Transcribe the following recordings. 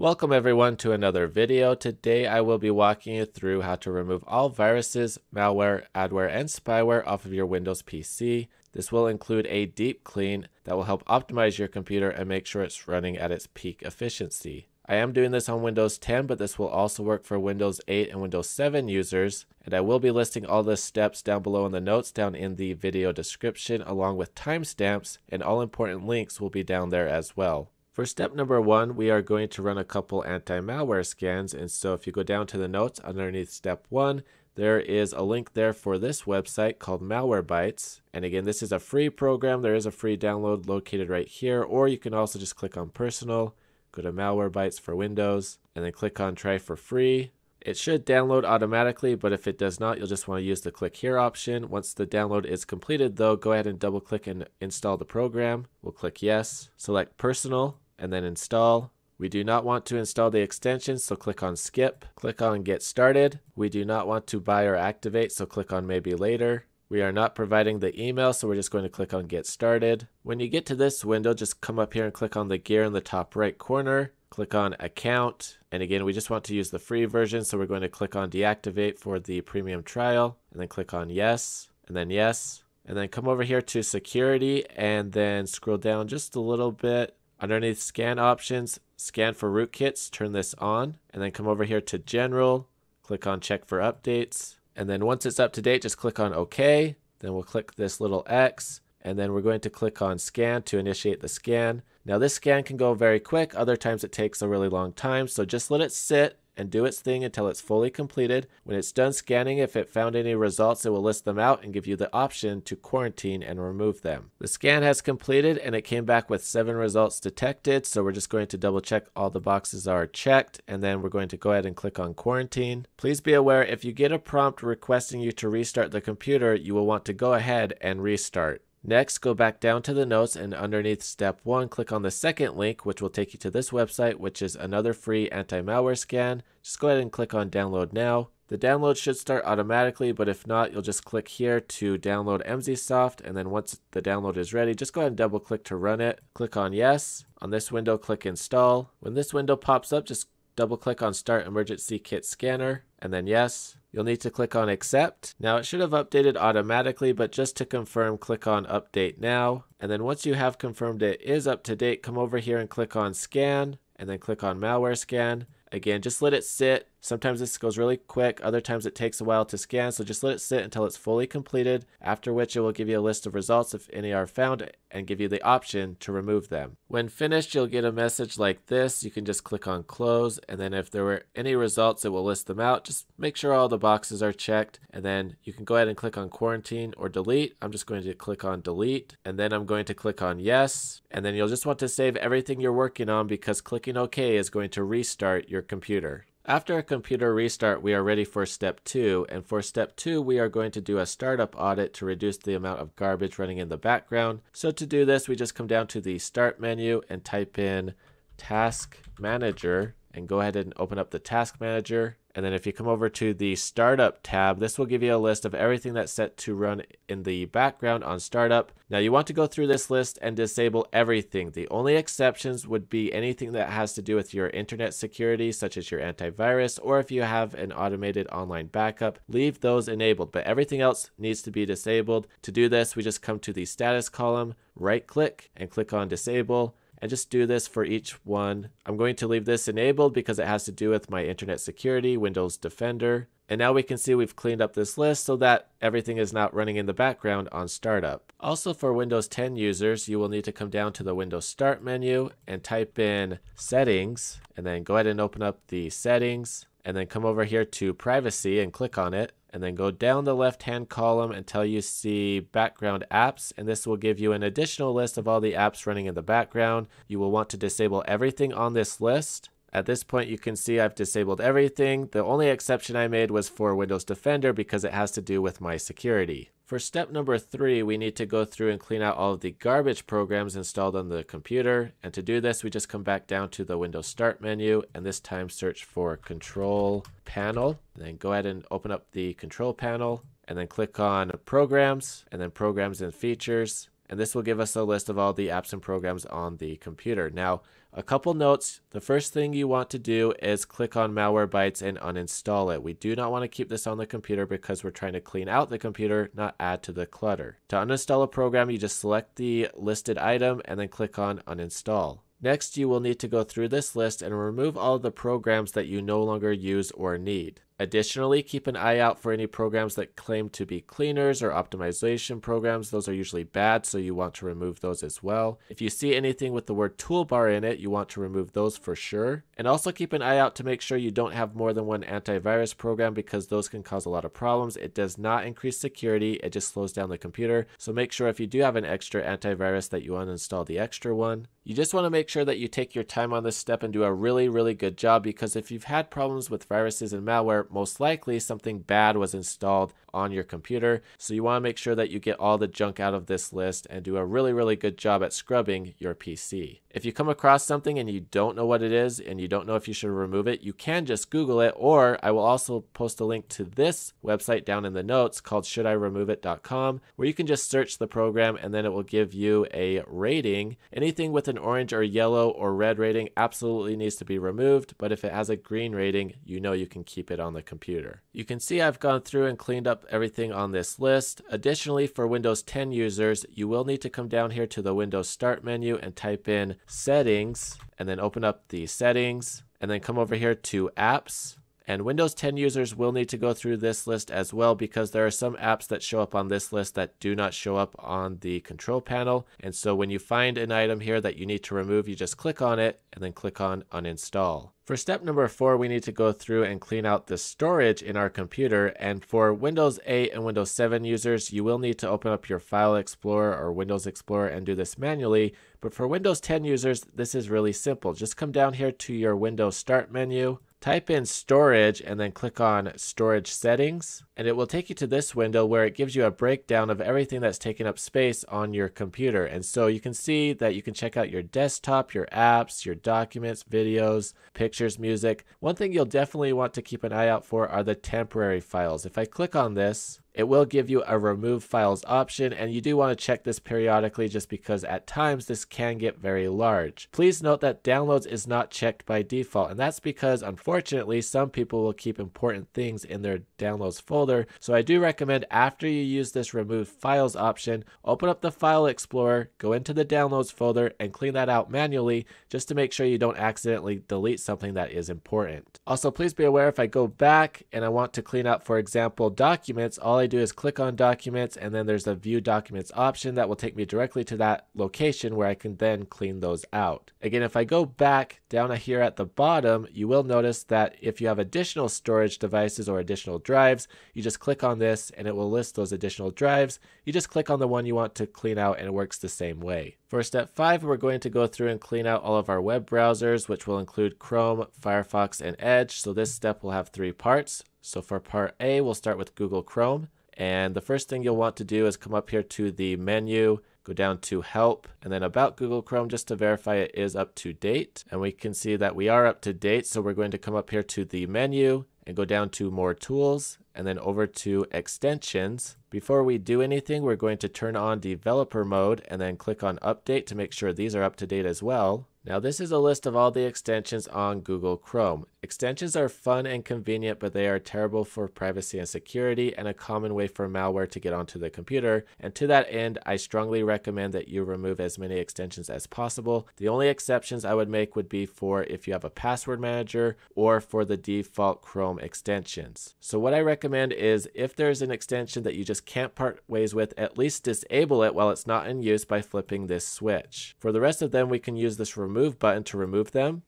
Welcome everyone to another video. Today I will be walking you through how to remove all viruses, malware, adware, and spyware off of your Windows PC. This will include a deep clean that will help optimize your computer and make sure it's running at its peak efficiency. I am doing this on Windows 10, but this will also work for Windows 8 and Windows 7 users. And I will be listing all the steps down below in the notes down in the video description along with timestamps and all important links will be down there as well. For step number one, we are going to run a couple anti-malware scans. And so if you go down to the notes underneath step one, there is a link there for this website called Malwarebytes. And again, this is a free program. There is a free download located right here, or you can also just click on personal, go to Malwarebytes for Windows, and then click on try for free. It should download automatically, but if it does not, you'll just want to use the click here option. Once the download is completed though, go ahead and double click and install the program. We'll click yes, select personal, and then install. We do not want to install the extension, so click on skip. Click on get started. We do not want to buy or activate, so click on maybe later. We are not providing the email, so we're just going to click on get started. When you get to this window, just come up here and click on the gear in the top right corner. Click on account. And again, we just want to use the free version, so we're going to click on deactivate for the premium trial and then click on yes and then yes. And then come over here to security and then scroll down just a little bit Underneath scan options, scan for rootkits, turn this on, and then come over here to general, click on check for updates. And then once it's up to date, just click on OK. Then we'll click this little X and then we're going to click on scan to initiate the scan. Now this scan can go very quick, other times it takes a really long time, so just let it sit and do its thing until it's fully completed. When it's done scanning, if it found any results, it will list them out and give you the option to quarantine and remove them. The scan has completed and it came back with seven results detected. So we're just going to double check all the boxes are checked and then we're going to go ahead and click on quarantine. Please be aware if you get a prompt requesting you to restart the computer, you will want to go ahead and restart. Next, go back down to the notes and underneath step one, click on the second link, which will take you to this website, which is another free anti-malware scan. Just go ahead and click on download now. The download should start automatically, but if not, you'll just click here to download MZSoft, and then once the download is ready, just go ahead and double click to run it. Click on yes. On this window, click install. When this window pops up, just double click on start emergency kit scanner, and then yes. You'll need to click on accept. Now it should have updated automatically, but just to confirm, click on update now. And then once you have confirmed it is up to date, come over here and click on scan and then click on malware scan. Again, just let it sit Sometimes this goes really quick, other times it takes a while to scan, so just let it sit until it's fully completed, after which it will give you a list of results if any are found and give you the option to remove them. When finished, you'll get a message like this. You can just click on close, and then if there were any results, it will list them out. Just make sure all the boxes are checked, and then you can go ahead and click on quarantine or delete. I'm just going to click on delete, and then I'm going to click on yes, and then you'll just want to save everything you're working on because clicking OK is going to restart your computer. After a computer restart, we are ready for step two. And for step two, we are going to do a startup audit to reduce the amount of garbage running in the background. So to do this, we just come down to the start menu and type in task manager and go ahead and open up the task manager. And then if you come over to the startup tab, this will give you a list of everything that's set to run in the background on startup. Now you want to go through this list and disable everything. The only exceptions would be anything that has to do with your internet security, such as your antivirus, or if you have an automated online backup, leave those enabled, but everything else needs to be disabled. To do this, we just come to the status column, right click and click on disable and just do this for each one. I'm going to leave this enabled because it has to do with my internet security, Windows Defender. And now we can see we've cleaned up this list so that everything is not running in the background on startup. Also for Windows 10 users, you will need to come down to the Windows Start menu and type in settings and then go ahead and open up the settings and then come over here to privacy and click on it and then go down the left hand column until you see background apps and this will give you an additional list of all the apps running in the background. You will want to disable everything on this list. At this point you can see I've disabled everything. The only exception I made was for Windows Defender because it has to do with my security. For step number three, we need to go through and clean out all of the garbage programs installed on the computer. And to do this, we just come back down to the Windows Start menu and this time search for Control Panel. Then go ahead and open up the Control Panel and then click on Programs and then Programs and Features and this will give us a list of all the apps and programs on the computer. Now, a couple notes. The first thing you want to do is click on Malwarebytes and uninstall it. We do not want to keep this on the computer because we're trying to clean out the computer, not add to the clutter. To uninstall a program, you just select the listed item and then click on uninstall. Next, you will need to go through this list and remove all the programs that you no longer use or need. Additionally, keep an eye out for any programs that claim to be cleaners or optimization programs. Those are usually bad, so you want to remove those as well. If you see anything with the word toolbar in it, you want to remove those for sure. And also keep an eye out to make sure you don't have more than one antivirus program because those can cause a lot of problems. It does not increase security, it just slows down the computer. So make sure if you do have an extra antivirus that you uninstall the extra one. You just want to make sure that you take your time on this step and do a really, really good job because if you've had problems with viruses and malware, most likely something bad was installed on your computer. So you want to make sure that you get all the junk out of this list and do a really, really good job at scrubbing your PC. If you come across something and you don't know what it is and you don't know if you should remove it, you can just Google it, or I will also post a link to this website down in the notes called shouldiremoveIt.com where you can just search the program and then it will give you a rating. Anything with an orange or yellow or red rating absolutely needs to be removed, but if it has a green rating, you know you can keep it on the the computer. You can see I've gone through and cleaned up everything on this list. Additionally, for Windows 10 users, you will need to come down here to the Windows Start menu and type in Settings, and then open up the Settings, and then come over here to Apps, and Windows 10 users will need to go through this list as well because there are some apps that show up on this list that do not show up on the control panel. And so when you find an item here that you need to remove, you just click on it and then click on uninstall. For step number four, we need to go through and clean out the storage in our computer. And for Windows 8 and Windows 7 users, you will need to open up your File Explorer or Windows Explorer and do this manually. But for Windows 10 users, this is really simple. Just come down here to your Windows Start menu, Type in storage and then click on storage settings and it will take you to this window where it gives you a breakdown of everything that's taking up space on your computer. And so you can see that you can check out your desktop, your apps, your documents, videos, pictures, music. One thing you'll definitely want to keep an eye out for are the temporary files. If I click on this, it will give you a remove files option and you do want to check this periodically just because at times this can get very large. Please note that downloads is not checked by default and that's because unfortunately some people will keep important things in their downloads folder so I do recommend after you use this remove files option open up the file explorer go into the downloads folder and clean that out manually just to make sure you don't accidentally delete something that is important. Also please be aware if I go back and I want to clean out for example documents all I do is click on documents and then there's a view documents option that will take me directly to that location where I can then clean those out. Again, if I go back down here at the bottom, you will notice that if you have additional storage devices or additional drives, you just click on this and it will list those additional drives. You just click on the one you want to clean out and it works the same way. For step five, we're going to go through and clean out all of our web browsers, which will include Chrome, Firefox, and Edge. So this step will have three parts. So for part A, we'll start with Google Chrome. And the first thing you'll want to do is come up here to the menu, go down to help, and then about Google Chrome just to verify it is up to date. And we can see that we are up to date. So we're going to come up here to the menu and go down to more tools and then over to extensions. Before we do anything, we're going to turn on developer mode and then click on update to make sure these are up to date as well. Now this is a list of all the extensions on Google Chrome Extensions are fun and convenient, but they are terrible for privacy and security and a common way for malware to get onto the computer. And to that end, I strongly recommend that you remove as many extensions as possible. The only exceptions I would make would be for if you have a password manager or for the default Chrome extensions. So what I recommend is if there is an extension that you just can't part ways with, at least disable it while it's not in use by flipping this switch. For the rest of them, we can use this remove button to remove them.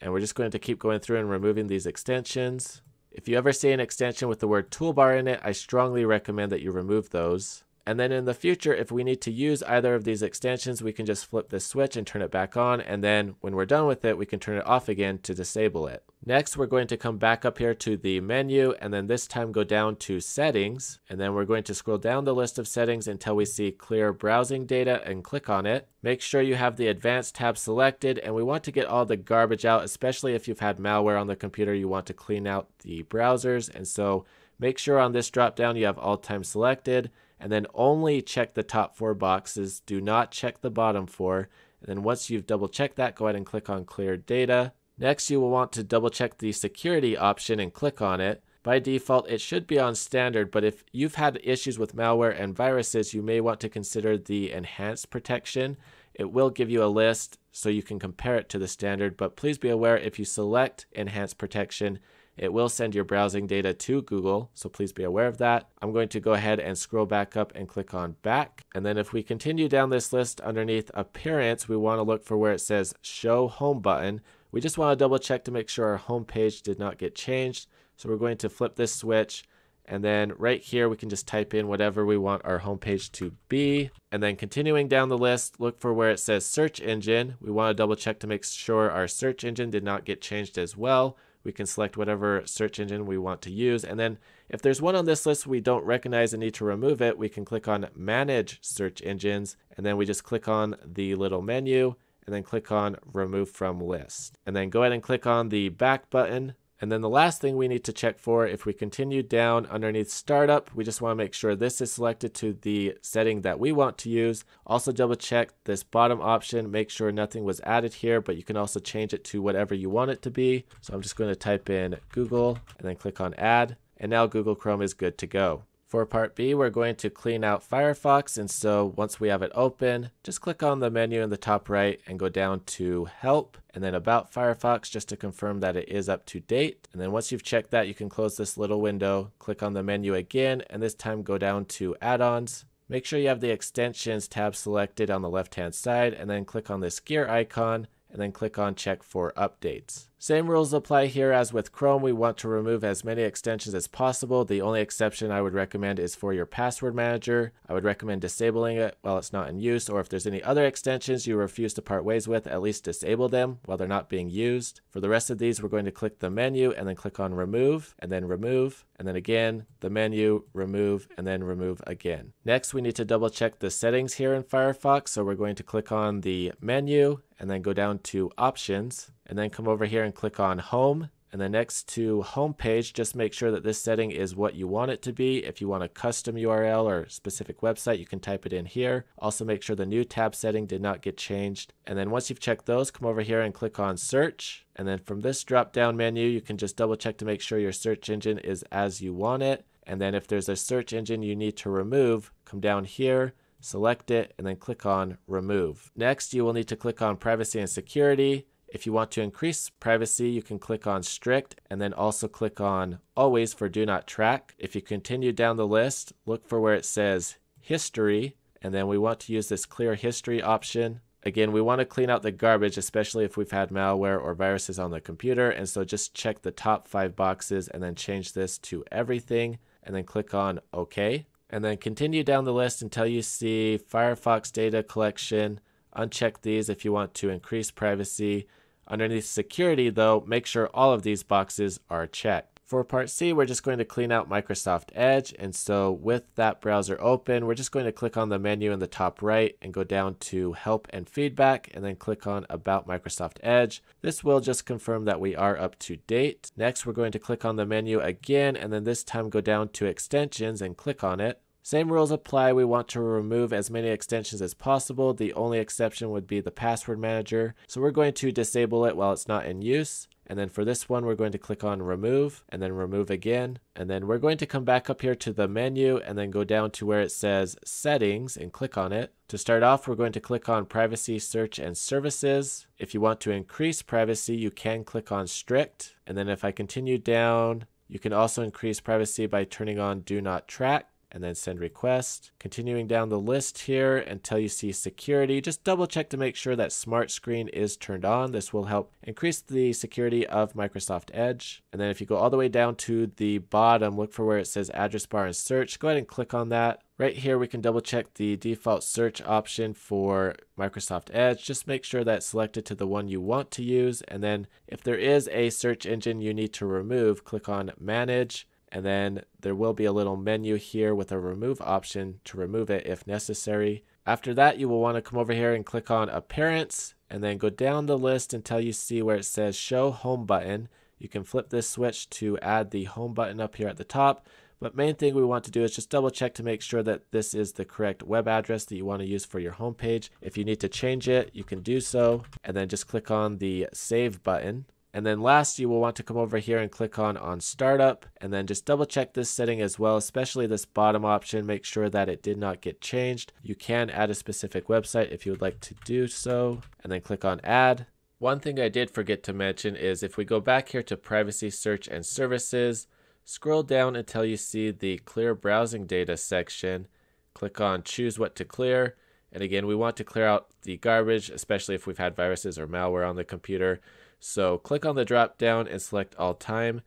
And we're just going to keep going through and removing these extensions. If you ever see an extension with the word toolbar in it, I strongly recommend that you remove those. And then in the future, if we need to use either of these extensions, we can just flip this switch and turn it back on. And then when we're done with it, we can turn it off again to disable it. Next, we're going to come back up here to the menu and then this time go down to settings. And then we're going to scroll down the list of settings until we see clear browsing data and click on it. Make sure you have the advanced tab selected and we want to get all the garbage out, especially if you've had malware on the computer, you want to clean out the browsers. And so make sure on this dropdown you have all time selected and then only check the top four boxes. Do not check the bottom four. And then once you've double checked that, go ahead and click on clear data. Next, you will want to double check the security option and click on it. By default, it should be on standard, but if you've had issues with malware and viruses, you may want to consider the enhanced protection. It will give you a list so you can compare it to the standard, but please be aware if you select enhanced protection, it will send your browsing data to Google, so please be aware of that. I'm going to go ahead and scroll back up and click on back. And then if we continue down this list underneath appearance, we want to look for where it says show home button. We just want to double check to make sure our home page did not get changed. So we're going to flip this switch and then right here, we can just type in whatever we want our homepage to be. And then continuing down the list, look for where it says search engine. We want to double check to make sure our search engine did not get changed as well. We can select whatever search engine we want to use. And then if there's one on this list we don't recognize and need to remove it, we can click on Manage Search Engines. And then we just click on the little menu and then click on Remove from List. And then go ahead and click on the back button and then the last thing we need to check for, if we continue down underneath startup, we just wanna make sure this is selected to the setting that we want to use. Also double check this bottom option, make sure nothing was added here, but you can also change it to whatever you want it to be. So I'm just gonna type in Google and then click on add. And now Google Chrome is good to go. For part B, we're going to clean out Firefox, and so once we have it open, just click on the menu in the top right and go down to Help, and then About Firefox just to confirm that it is up to date. And then once you've checked that, you can close this little window, click on the menu again, and this time go down to Add-ons. Make sure you have the Extensions tab selected on the left-hand side, and then click on this gear icon, and then click on Check for Updates. Same rules apply here as with Chrome. We want to remove as many extensions as possible. The only exception I would recommend is for your password manager. I would recommend disabling it while it's not in use, or if there's any other extensions you refuse to part ways with, at least disable them while they're not being used. For the rest of these, we're going to click the menu and then click on remove and then remove and then again the menu, remove and then remove again. Next, we need to double check the settings here in Firefox. So we're going to click on the menu and then go down to options and then come over here and click on home. And then next to home page, just make sure that this setting is what you want it to be. If you want a custom URL or specific website, you can type it in here. Also make sure the new tab setting did not get changed. And then once you've checked those, come over here and click on search. And then from this drop down menu, you can just double check to make sure your search engine is as you want it. And then if there's a search engine you need to remove, come down here select it, and then click on Remove. Next, you will need to click on Privacy and Security, if you want to increase privacy, you can click on strict and then also click on always for do not track. If you continue down the list, look for where it says history, and then we want to use this clear history option. Again, we want to clean out the garbage, especially if we've had malware or viruses on the computer. And so just check the top five boxes and then change this to everything and then click on OK. And then continue down the list until you see Firefox data collection. Uncheck these if you want to increase privacy. Underneath security though, make sure all of these boxes are checked. For part C, we're just going to clean out Microsoft Edge. And so with that browser open, we're just going to click on the menu in the top right and go down to help and feedback and then click on about Microsoft Edge. This will just confirm that we are up to date. Next, we're going to click on the menu again and then this time go down to extensions and click on it. Same rules apply. We want to remove as many extensions as possible. The only exception would be the password manager. So we're going to disable it while it's not in use. And then for this one, we're going to click on remove and then remove again. And then we're going to come back up here to the menu and then go down to where it says settings and click on it. To start off, we're going to click on privacy, search, and services. If you want to increase privacy, you can click on strict. And then if I continue down, you can also increase privacy by turning on do not track and then send request. Continuing down the list here until you see security, just double check to make sure that smart screen is turned on. This will help increase the security of Microsoft Edge. And then if you go all the way down to the bottom, look for where it says address bar and search. Go ahead and click on that. Right here, we can double check the default search option for Microsoft Edge. Just make sure that's selected to the one you want to use. And then if there is a search engine you need to remove, click on manage and then there will be a little menu here with a remove option to remove it if necessary. After that, you will want to come over here and click on appearance and then go down the list until you see where it says show home button. You can flip this switch to add the home button up here at the top. But main thing we want to do is just double check to make sure that this is the correct web address that you want to use for your homepage. If you need to change it, you can do so. And then just click on the save button. And then last, you will want to come over here and click on on startup and then just double check this setting as well, especially this bottom option. Make sure that it did not get changed. You can add a specific website if you would like to do so and then click on add. One thing I did forget to mention is if we go back here to privacy search and services, scroll down until you see the clear browsing data section, click on choose what to clear. And again, we want to clear out the garbage, especially if we've had viruses or malware on the computer. So click on the drop down and select all time.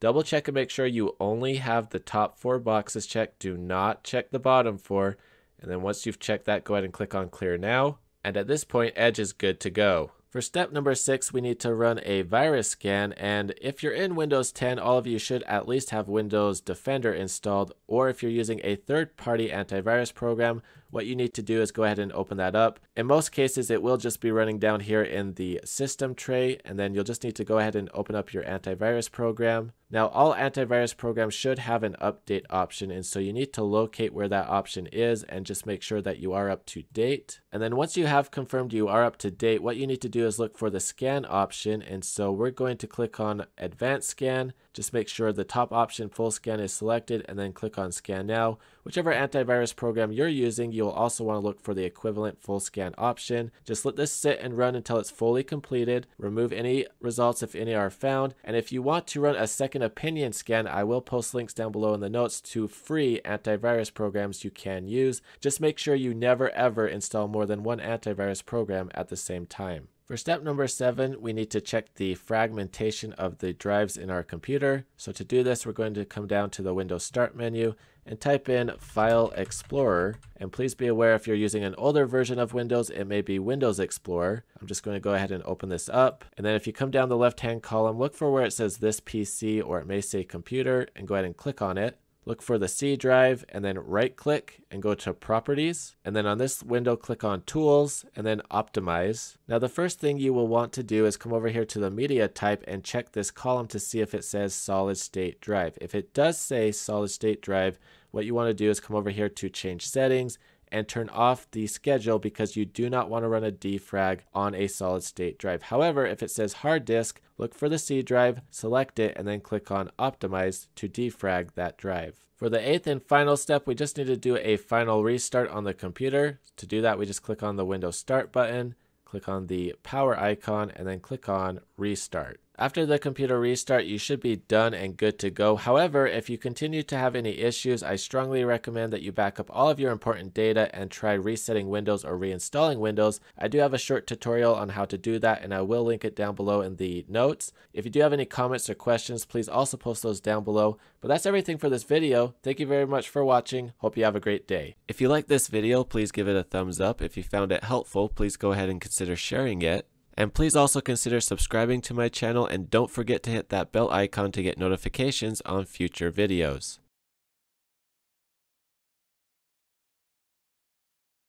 Double check and make sure you only have the top four boxes checked. Do not check the bottom four. And then once you've checked that, go ahead and click on clear now. And at this point, Edge is good to go. For step number six, we need to run a virus scan. And if you're in Windows 10, all of you should at least have Windows Defender installed. Or if you're using a third party antivirus program, what you need to do is go ahead and open that up. In most cases, it will just be running down here in the system tray, and then you'll just need to go ahead and open up your antivirus program. Now, all antivirus programs should have an update option, and so you need to locate where that option is and just make sure that you are up to date. And then once you have confirmed you are up to date, what you need to do is look for the scan option, and so we're going to click on advanced scan, just make sure the top option full scan is selected and then click on scan now. Whichever antivirus program you're using, you'll also want to look for the equivalent full scan option. Just let this sit and run until it's fully completed. Remove any results if any are found. And if you want to run a second opinion scan, I will post links down below in the notes to free antivirus programs you can use. Just make sure you never ever install more than one antivirus program at the same time. For step number seven, we need to check the fragmentation of the drives in our computer. So to do this, we're going to come down to the Windows Start menu and type in File Explorer. And please be aware if you're using an older version of Windows, it may be Windows Explorer. I'm just going to go ahead and open this up. And then if you come down the left-hand column, look for where it says This PC or it may say Computer and go ahead and click on it look for the C drive and then right click and go to properties. And then on this window, click on tools and then optimize. Now the first thing you will want to do is come over here to the media type and check this column to see if it says solid state drive. If it does say solid state drive, what you want to do is come over here to change settings and turn off the schedule because you do not want to run a defrag on a solid state drive. However, if it says hard disk, look for the C drive, select it, and then click on optimize to defrag that drive. For the eighth and final step, we just need to do a final restart on the computer. To do that, we just click on the Windows Start button, click on the power icon, and then click on restart. After the computer restart, you should be done and good to go. However, if you continue to have any issues, I strongly recommend that you back up all of your important data and try resetting Windows or reinstalling Windows. I do have a short tutorial on how to do that and I will link it down below in the notes. If you do have any comments or questions, please also post those down below. But that's everything for this video. Thank you very much for watching. Hope you have a great day. If you like this video, please give it a thumbs up. If you found it helpful, please go ahead and consider sharing it. And please also consider subscribing to my channel and don't forget to hit that bell icon to get notifications on future videos.